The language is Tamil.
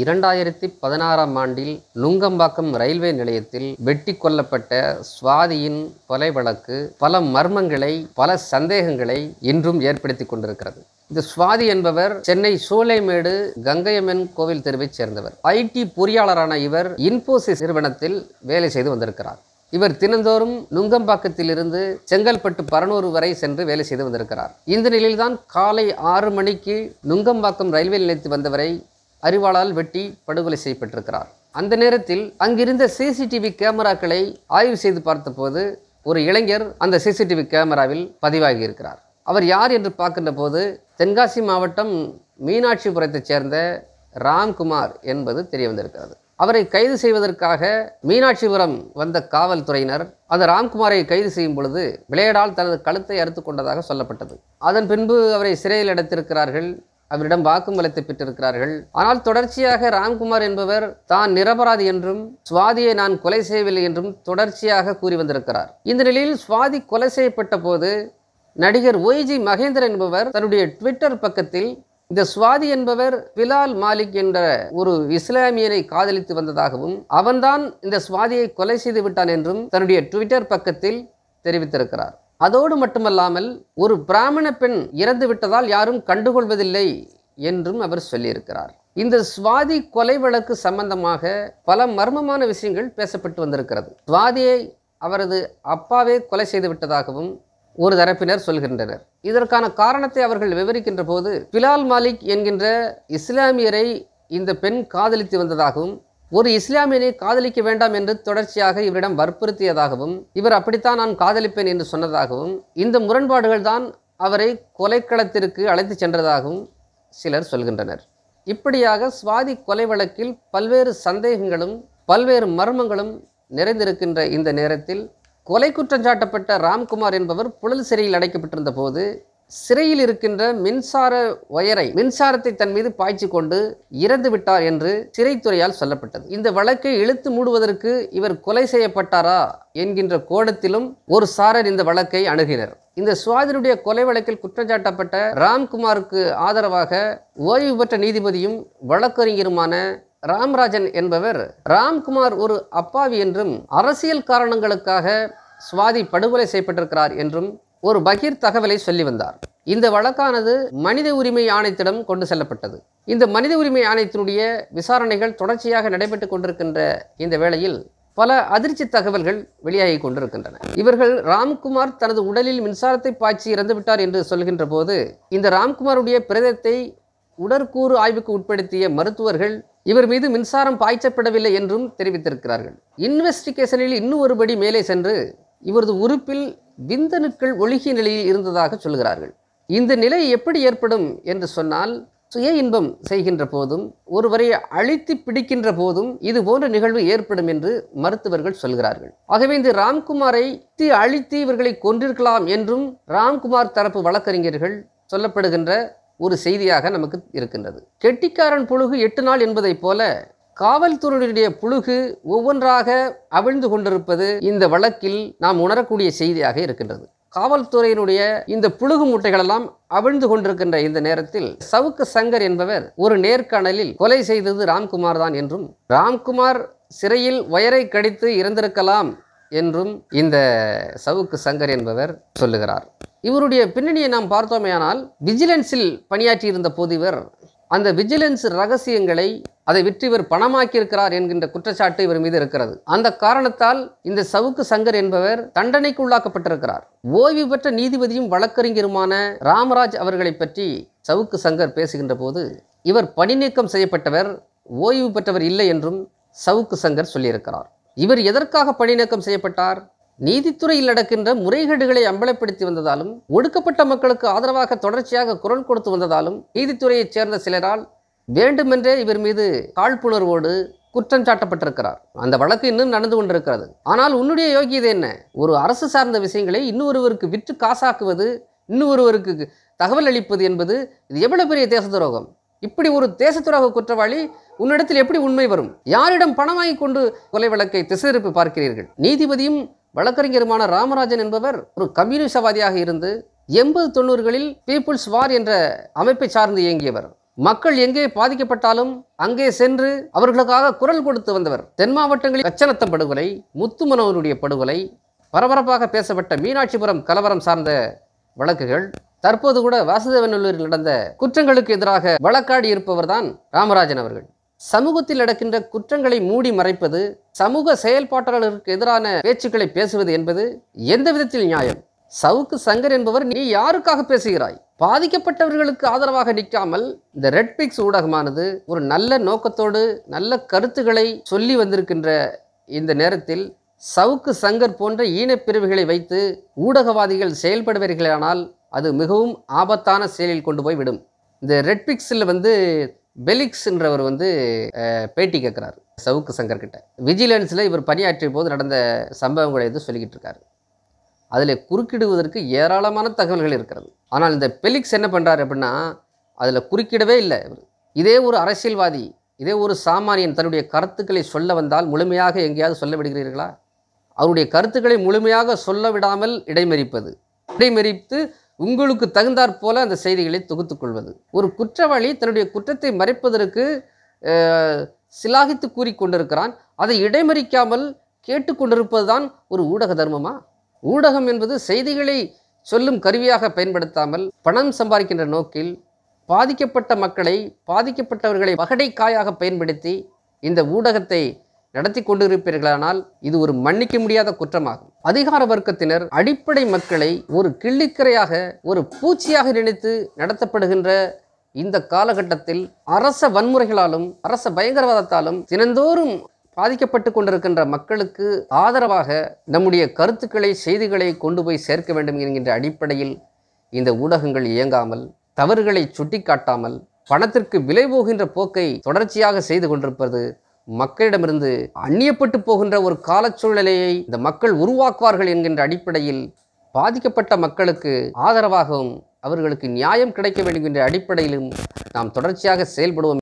இரண்டாயிரத்தி பதினாறாம் ஆண்டில் நுங்கம்பாக்கம் ரயில்வே நிலையத்தில் வெட்டி கொல்லப்பட்ட சுவாதியின் கொலை வழக்கு பல மர்மங்களை பல சந்தேகங்களை இன்றும் ஏற்படுத்தி கொண்டிருக்கிறது இந்த சுவாதி என்பவர் சென்னை சூளைமேடு கங்கையம்மன் கோவில் தெருவைச் சேர்ந்தவர் ஐடி பொறியாளரான இவர் இன்போசிஸ் நிறுவனத்தில் வேலை செய்து வந்திருக்கிறார் இவர் தினந்தோறும் நுங்கம்பாக்கத்திலிருந்து செங்கல்பட்டு பரனூர் வரை சென்று வேலை செய்து வந்திருக்கிறார் இந்த நிலையில்தான் காலை ஆறு மணிக்கு நுங்கம்பாக்கம் ரயில்வே நிலையத்தில் வந்தவரை அறிவாளால் வெட்டி படுகொலை செய்யப்பட்டிருக்கிறார் அந்த நேரத்தில் அங்கிருந்த சிசிடிவி கேமராக்களை ஆய்வு செய்து பார்த்தபோது ஒரு இளைஞர் அந்த சிசிடிவி கேமராவில் பதிவாகி இருக்கிறார் அவர் யார் என்று பார்க்கின்ற போது தென்காசி மாவட்டம் மீனாட்சிபுரத்தைச் சேர்ந்த ராம்குமார் என்பது தெரிய வந்திருக்கிறது அவரை கைது செய்வதற்காக மீனாட்சிபுரம் வந்த காவல்துறையினர் அந்த ராம்குமாரை கைது செய்யும் பொழுது விளையாடால் தனது கழுத்தை அறுத்து கொண்டதாக சொல்லப்பட்டது அதன் பின்பு அவரை சிறையில் அடைத்திருக்கிறார்கள் அவரிடம் வாக்குமூலத்தை பெற்றிருக்கிறார்கள் ஆனால் தொடர்ச்சியாக ராம்குமார் என்பவர் தான் நிரபராதி என்றும் சுவாதியை நான் கொலை செய்யவில்லை என்றும் தொடர்ச்சியாக கூறி வந்திருக்கிறார் இந்த நிலையில் சுவாதி கொலை செய்யப்பட்ட போது நடிகர் ஒய்ஜி மகேந்திரன் என்பவர் தன்னுடைய ட்விட்டர் பக்கத்தில் இந்த சுவாதி என்பவர் பிலால் மாலிக் என்ற ஒரு இஸ்லாமியனை காதலித்து வந்ததாகவும் அவன்தான் இந்த சுவாதியை கொலை செய்து விட்டான் என்றும் தன்னுடைய ட்விட்டர் பக்கத்தில் தெரிவித்திருக்கிறார் அதோடு மட்டுமல்லாமல் ஒரு பிராமண பெண் இறந்து விட்டதால் யாரும் கண்டுகொள்வதில்லை என்றும் அவர் சொல்லியிருக்கிறார் இந்த சுவாதி கொலை வழக்கு சம்பந்தமாக பல மர்மமான விஷயங்கள் பேசப்பட்டு வந்திருக்கிறது சுவாதியை அவரது அப்பாவே கொலை செய்து விட்டதாகவும் ஒரு தரப்பினர் சொல்கின்றனர் இதற்கான காரணத்தை அவர்கள் விவரிக்கின்ற போது பிலால் மாலிக் என்கின்ற இஸ்லாமியரை இந்த பெண் காதலித்து வந்ததாகவும் ஒரு இஸ்லாமியனை காதலிக்க வேண்டாம் என்று தொடர்ச்சியாக இவரிடம் வற்புறுத்தியதாகவும் இவர் அப்படித்தான் நான் காதலிப்பேன் என்று சொன்னதாகவும் இந்த முரண்பாடுகள் தான் அவரை கொலைக்களத்திற்கு அழைத்து சென்றதாகவும் சிலர் சொல்கின்றனர் இப்படியாக சுவாதி கொலை வழக்கில் பல்வேறு சந்தேகங்களும் பல்வேறு மர்மங்களும் நிறைந்திருக்கின்ற இந்த நேரத்தில் கொலை குற்றம் சாட்டப்பட்ட ராம்குமார் என்பவர் புழல் சிறையில் அடைக்கப்பட்டிருந்த போது சிறையில் இருக்கின்ற மின்சார ஒயரை மின்சாரத்தை தன் மீது பாய்ச்சி கொண்டு இறந்து விட்டார் என்று சிறைத்துறையால் சொல்லப்பட்டது இந்த வழக்கை இழுத்து மூடுவதற்கு இவர் கொலை செய்யப்பட்டாரா என்கின்ற கோடத்திலும் ஒரு சாரர் இந்த வழக்கை அணுகிறார் இந்த சுவாதினுடைய கொலை வழக்கில் குற்றஞ்சாட்டப்பட்ட ராம்குமாருக்கு ஆதரவாக ஓய்வு பெற்ற நீதிபதியும் வழக்கறிஞருமான ராம்ராஜன் என்பவர் ராம்குமார் ஒரு அப்பாவி என்றும் அரசியல் காரணங்களுக்காக சுவாதி படுகொலை செய்யப்பட்டிருக்கிறார் என்றும் ஒரு பகீர் தகவலை சொல்லி வந்தார் இந்த வழக்கானது மனித உரிமை ஆணையத்திடம் கொண்டு செல்லப்பட்டது இந்த மனித உரிமை ஆணையத்தினுடைய விசாரணைகள் தொடர்ச்சியாக நடைபெற்று கொண்டிருக்கின்ற இந்த வேளையில் பல அதிர்ச்சி தகவல்கள் வெளியாகி கொண்டிருக்கின்றன இவர்கள் ராம்குமார் தனது உடலில் மின்சாரத்தை பாய்ச்சி இறந்துவிட்டார் என்று சொல்கின்ற போது இந்த ராம்குமாருடைய பிரேதத்தை உடற்கூறு ஆய்வுக்கு உட்படுத்திய மருத்துவர்கள் இவர் மீது மின்சாரம் பாய்ச்சப்படவில்லை என்றும் தெரிவித்திருக்கிறார்கள் இன்வெஸ்டிகேஷனில் இன்னும் ஒருபடி மேலே சென்று இவரது உறுப்பில் விந்தணுக்கள் ஒழுகிய நிலையில் இருந்ததாக சொல்கிறார்கள் இந்த நிலை எப்படி ஏற்படும் என்று சொன்னால் சுய இன்பம் செய்கின்ற போதும் ஒருவரை அழித்து பிடிக்கின்ற போதும் இது போன்ற நிகழ்வு ஏற்படும் என்று மருத்துவர்கள் சொல்கிறார்கள் ஆகவே இந்த ராம்குமாரை அழித்து இவர்களை கொன்றிருக்கலாம் என்றும் ராம்குமார் தரப்பு வழக்கறிஞர்கள் சொல்லப்படுகின்ற ஒரு செய்தியாக நமக்கு இருக்கின்றது கெட்டிக்காரன் பொழுகு எட்டு நாள் என்பதைப் போல காவல்துறையினுடைய புழுகு ஒவ்வொன்றாக அவிழ்ந்து கொண்டிருப்பது இந்த வழக்கில் நாம் உணரக்கூடிய செய்தியாக இருக்கின்றது காவல்துறையினுடைய இந்த புழுகு மூட்டைகளெல்லாம் அவிழ்ந்து கொண்டிருக்கின்ற இந்த நேரத்தில் சவுக்கு சங்கர் என்பவர் ஒரு நேர்காணலில் கொலை செய்தது ராம்குமார் தான் என்றும் ராம்குமார் சிறையில் வயரை கடித்து இறந்திருக்கலாம் என்றும் இந்த சவுக்கு சங்கர் என்பவர் சொல்லுகிறார் இவருடைய பின்னணியை நாம் பார்த்தோமேயானால் விஜிலன்ஸில் பணியாற்றியிருந்த போது இவர் அந்த விஜிலன்ஸ் ரகசியங்களை அதை விற்று இவர் பணமாக்கியிருக்கிறார் என்கின்ற குற்றச்சாட்டு இவர் மீது இருக்கிறது அந்த காரணத்தால் இந்த சவுக்கு சங்கர் என்பவர் தண்டனைக்கு உள்ளாக்கப்பட்டிருக்கிறார் ஓய்வு பெற்ற நீதிபதியும் வழக்கறிஞருமான ராமராஜ் அவர்களை பற்றி சவுக்கு சங்கர் பேசுகின்ற போது இவர் பணிநீக்கம் செய்யப்பட்டவர் ஓய்வு பெற்றவர் இல்லை என்றும் சவுக்கு சங்கர் சொல்லியிருக்கிறார் இவர் எதற்காக பணிநீக்கம் செய்யப்பட்டார் நீதித்துறையில் நடக்கின்ற முறைகேடுகளை அம்பலப்படுத்தி வந்ததாலும் ஒடுக்கப்பட்ட மக்களுக்கு ஆதரவாக தொடர்ச்சியாக குரல் கொடுத்து வந்ததாலும் நீதித்துறையைச் சேர்ந்த சிலரால் வேண்டுமென்றே இவர் மீது காழ்ப்புணர்வோடு குற்றம் சாட்டப்பட்டிருக்கிறார் அந்த வழக்கு இன்னும் நடந்து கொண்டிருக்கிறது ஆனால் உன்னுடைய யோகியது என்ன ஒரு அரசு சார்ந்த விஷயங்களை இன்னொருவருக்கு விற்று காசாக்குவது இன்னொருவருக்கு தகவல் அளிப்பது என்பது இது எவ்வளவு பெரிய தேச துரோகம் இப்படி ஒரு தேச துரோக குற்றவாளி உன்னிடத்தில் எப்படி உண்மை வரும் யாரிடம் பணம் வாங்கி கொண்டு கொலை வழக்கை திசையிருப்பு பார்க்கிறீர்கள் நீதிபதியும் வழக்கறிஞருமான ராமராஜன் என்பவர் ஒரு கம்யூனிஸ்டவாதியாக இருந்து எண்பது தொண்ணூறுகளில் பீப்புள்ஸ் வார் என்ற அமைப்பை சார்ந்து இயங்கியவர் மக்கள் எங்கே பாதிக்கப்பட்டாலும் அங்கே சென்று அவர்களுக்காக குரல் கொடுத்து வந்தவர் தென் மாவட்டங்களில் அச்சனத்த படுகொலை முத்துமனோனுடைய படுகொலை பரபரப்பாக பேசப்பட்ட மீனாட்சிபுரம் கலவரம் சார்ந்த வழக்குகள் தற்போது கூட வாசுதேவநல்லூரில் நடந்த குற்றங்களுக்கு எதிராக வழக்காடி இருப்பவர் தான் ராமராஜன் அவர்கள் சமூகத்தில் நடக்கின்ற குற்றங்களை மூடி மறைப்பது சமூக செயல்பாட்டாளருக்கு எதிரான பேச்சுக்களை பேசுவது என்பது எந்த விதத்தில் நியாயம் சவுக்கு சங்கர் என்பவர் நீ யாருக்காக பேசுகிறாய் பாதிக்கப்பட்டவர்களுக்கு ஆதரவாக நிற்காமல் இந்த ரெட் பிக்ஸ் ஊடகமானது ஒரு நல்ல நோக்கத்தோடு நல்ல கருத்துக்களை சொல்லி வந்திருக்கின்ற இந்த நேரத்தில் சவுக்கு சங்கர் போன்ற ஈனப்பிரிவுகளை வைத்து ஊடகவாதிகள் செயல்படுவீர்களானால் அது மிகவும் ஆபத்தான செயலில் கொண்டு போய் விடும் இந்த ரெட் பிக்ஸில் வந்து பெலிக்ஸ்ன்றவர் வந்து பேட்டி கேட்குறாரு சவுக்கு சங்கர் கிட்ட விஜிலன்ஸில் இவர் பணியாற்றிய போது நடந்த சம்பவங்களை எதுவும் சொல்லிக்கிட்டு இருக்காரு அதில் குறுக்கிடுவதற்கு ஏராளமான தகவல்கள் இருக்கிறது ஆனால் இந்த பெலிக்ஸ் என்ன பண்ணுறாரு அப்படின்னா அதில் குறுக்கிடவே இல்லை இவர் இதே ஒரு அரசியல்வாதி இதே ஒரு சாமானியன் தன்னுடைய கருத்துக்களை சொல்ல வந்தால் முழுமையாக எங்கேயாவது சொல்ல விடுகிறீர்களா அவருடைய கருத்துக்களை முழுமையாக சொல்ல விடாமல் இடைமறிப்பது இடைமறித்து உங்களுக்கு தகுந்தாற் போல அந்த செய்திகளை தொகுத்துக்கொள்வது ஒரு குற்றவாளி தன்னுடைய குற்றத்தை மறைப்பதற்கு சிலாகித்து கூறிக்கொண்டிருக்கிறான் அதை இடைமறிக்காமல் கேட்டுக்கொண்டிருப்பது தான் ஒரு ஊடக தர்மமா ஊடகம் என்பது செய்திகளை சொல்லும் கருவியாக பயன்படுத்தாமல் பணம் சம்பாதிக்கின்ற நோக்கில் பாதிக்கப்பட்ட மக்களை பாதிக்கப்பட்டவர்களை காயாக பயன்படுத்தி இந்த ஊடகத்தை நடத்தி கொண்டிருப்பீர்களானால் இது ஒரு மன்னிக்க முடியாத குற்றமாகும் அதிகார வர்க்கத்தினர் அடிப்படை மக்களை ஒரு கிள்ளிக்கரையாக ஒரு பூச்சியாக நினைத்து நடத்தப்படுகின்ற இந்த காலகட்டத்தில் அரச வன்முறைகளாலும் அரச பயங்கரவாதத்தாலும் தினந்தோறும் பாதிக்கப்பட்டு கொண்டிருக்கின்ற மக்களுக்கு ஆதரவாக நம்முடைய கருத்துக்களை செய்திகளை கொண்டு போய் சேர்க்க வேண்டும் என்கின்ற அடிப்படையில் இந்த ஊடகங்கள் இயங்காமல் தவறுகளை சுட்டிக்காட்டாமல் பணத்திற்கு விலை போகின்ற போக்கை தொடர்ச்சியாக செய்து கொண்டிருப்பது மக்களிடமிருந்து அந்நியப்பட்டு போகின்ற ஒரு காலச்சூழ்நிலையை இந்த மக்கள் உருவாக்குவார்கள் என்கின்ற அடிப்படையில் பாதிக்கப்பட்ட மக்களுக்கு ஆதரவாகவும் அவர்களுக்கு நியாயம் கிடைக்க வேண்டும் என்ற அடிப்படையிலும் நாம் தொடர்ச்சியாக செயல்படுவோம்